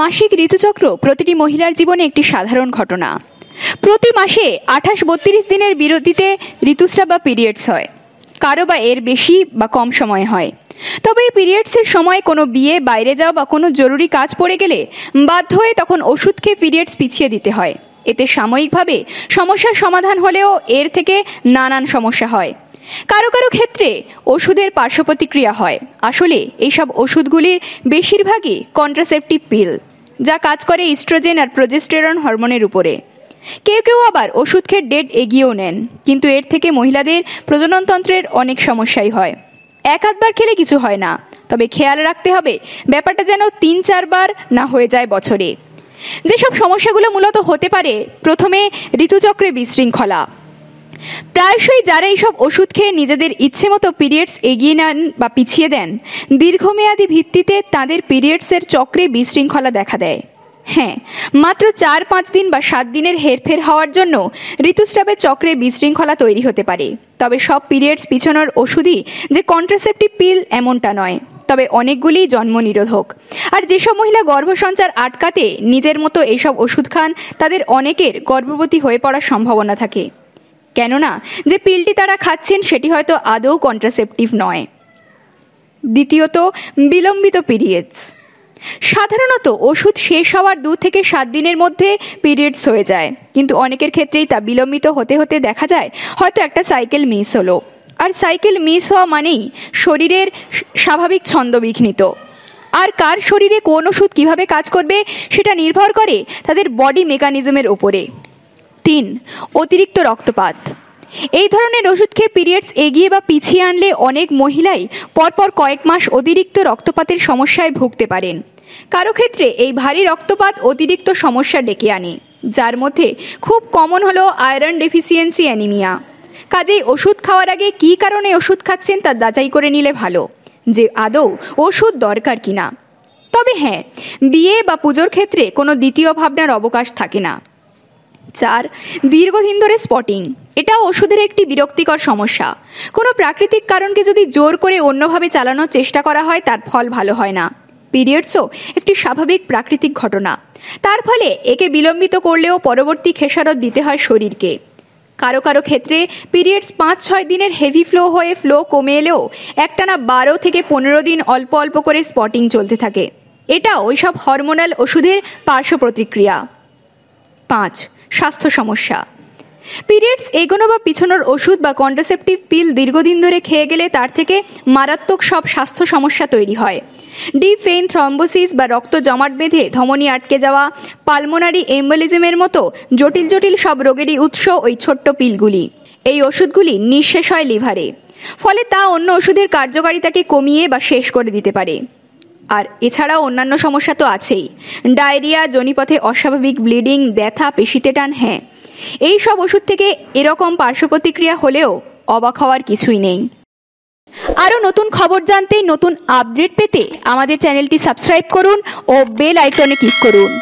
মাসিক ঋতুচক্র প্রতিটি মহিলার জীবনে একটি সাধারণ ঘটনা প্রতি মাসে আঠাশ বত্রিশ দিনের বিরতিতে ঋতুস্রাব বা পিরিয়ডস হয় কারো বা এর বেশি বা কম সময় হয় তবে এই পিরিয়ডসের সময় কোনো বিয়ে বাইরে যাওয়া বা কোনো জরুরি কাজ পড়ে গেলে বাধ্য হয়ে তখন ওষুধ খেয়ে পিরিয়ডস পিছিয়ে দিতে হয় এতে সাময়িকভাবে সমস্যার সমাধান হলেও এর থেকে নানান সমস্যা হয় কারো কারো ক্ষেত্রে ওষুধের পার্শ্বপ্রতিক্রিয়া হয় আসলে এইসব ওষুধগুলির বেশিরভাগই কন্ট্রাসেপটিভ পিল যা কাজ করে ইস্ট্রোজেন আর প্রজেস্টেরন হরমোনের উপরে কেউ কেউ আবার ওষুধ খেয়ে ডেট এগিয়েও নেন কিন্তু এর থেকে মহিলাদের প্রজননতন্ত্রের অনেক সমস্যাই হয় এক আধবার খেলে কিছু হয় না তবে খেয়াল রাখতে হবে ব্যাপারটা যেন তিন চারবার না হয়ে যায় বছরে যেসব সমস্যাগুলো মূলত হতে পারে প্রথমে ঋতুচক্রে বিশৃঙ্খলা প্রায়শই যারা এইসব ওষুধ খেয়ে নিজেদের ইচ্ছে মতো পিরিয়ডস এগিয়ে নেন বা পিছিয়ে দেন দীর্ঘমেয়াদী ভিত্তিতে তাদের পিরিয়ডসের চক্রে বিশৃঙ্খলা দেখা দেয় হ্যাঁ মাত্র চার পাঁচ দিন বা সাত দিনের হেরফের হওয়ার জন্য ঋতুস্রাবের চক্রে বিশৃঙ্খলা তৈরি হতে পারে তবে সব পিরিয়ডস পিছনোর ওষুধই যে কন্ট্রাসেপটিভ পিল এমনটা নয় তবে অনেকগুলি জন্ম নিরোধক আর যেসব মহিলা গর্ভসঞ্চার আটকাতে নিজের মতো এইসব ওষুধ খান তাদের অনেকের গর্ভবতী হয়ে পড়ার সম্ভাবনা থাকে কেননা যে পিলটি তারা খাচ্ছেন সেটি হয়তো আদৌ কন্ট্রাসেপটিভ নয় দ্বিতীয়ত বিলম্বিত পিরিয়ডস সাধারণত ওষুধ শেষ হওয়ার দু থেকে সাত দিনের মধ্যে পিরিয়ডস হয়ে যায় কিন্তু অনেকের ক্ষেত্রেই তা বিলম্বিত হতে হতে দেখা যায় হয়তো একটা সাইকেল মিস হলো আর সাইকেল মিস হওয়া মানেই শরীরের স্বাভাবিক ছন্দ বিঘ্নিত আর কার শরীরে কোন ওষুধ কীভাবে কাজ করবে সেটা নির্ভর করে তাদের বডি মেকানিজমের ওপরে তিন অতিরিক্ত রক্তপাত এই ধরনের ওষুধ খেয়ে পিরিয়ডস এগিয়ে বা পিছিয়ে আনলে অনেক মহিলাই পরপর কয়েক মাস অতিরিক্ত রক্তপাতের সমস্যায় ভুগতে পারেন কারো ক্ষেত্রে এই ভারী রক্তপাত অতিরিক্ত সমস্যা ডেকে আনে যার মধ্যে খুব কমন হলো আয়রন ডেফিসিয়েন্সি অ্যানিমিয়া কাজেই ওষুধ খাওয়ার আগে কি কারণে ওষুধ খাচ্ছেন তা যাচাই করে নিলে ভালো যে আদৌ ওষুধ দরকার কিনা তবে হ্যাঁ বিয়ে বা পুজোর ক্ষেত্রে কোনো দ্বিতীয় ভাবনার অবকাশ থাকে না চার দীর্ঘদিন ধরে স্পটিং এটা ওষুধের একটি বিরক্তিকর সমস্যা কোনো প্রাকৃতিক কারণকে যদি জোর করে অন্যভাবে চালানোর চেষ্টা করা হয় তার ফল ভালো হয় না পিরিয়ডসও একটি স্বাভাবিক প্রাকৃতিক ঘটনা তার ফলে একে বিলম্বিত করলেও পরবর্তী খেসারত দিতে হয় শরীরকে কারো কারো ক্ষেত্রে পিরিয়ডস পাঁচ ছয় দিনের হেভি ফ্লো হয়ে ফ্লো কমে এলেও একটানা বারো থেকে পনেরো দিন অল্প অল্প করে স্পটিং চলতে থাকে এটা ওইসব হরমোনাল ওষুধের পার্শ্ব প্রতিক্রিয়া পাঁচ স্বাস্থ্য সমস্যা পিরিয়ডস এগোনো বা পিছনোর ওষুধ বা কন্ট্রাসেপটিভ পিল দীর্ঘদিন ধরে খেয়ে গেলে তার থেকে মারাত্মক সব স্বাস্থ্য সমস্যা তৈরি হয় ডি ফেন থ্রম্বোসিস বা রক্ত জমাট বেঁধে ধমনি আটকে যাওয়া পালমোনারি এম্বলিজমের মতো জটিল জটিল সব রোগেরই উৎস ওই ছোট্ট পিলগুলি এই ওষুধগুলি নিঃশেষ হয় লিভারে ফলে তা অন্য ওষুধের কার্যকারিতাকে কমিয়ে বা শেষ করে দিতে পারে আর এছাড়াও অন্যান্য সমস্যা তো আছেই ডায়রিয়া জনিপথে অস্বাভাবিক ব্লিডিং ব্যথা পেশিতে টান হ্যাঁ এই সব ওষুধ থেকে এরকম পার্শ্ব প্রতিক্রিয়া হলেও অবাক হওয়ার কিছুই নেই আরও নতুন খবর জানতে নতুন আপডেট পেতে আমাদের চ্যানেলটি সাবস্ক্রাইব করুন ও বেল আইকনে ক্লিক করুন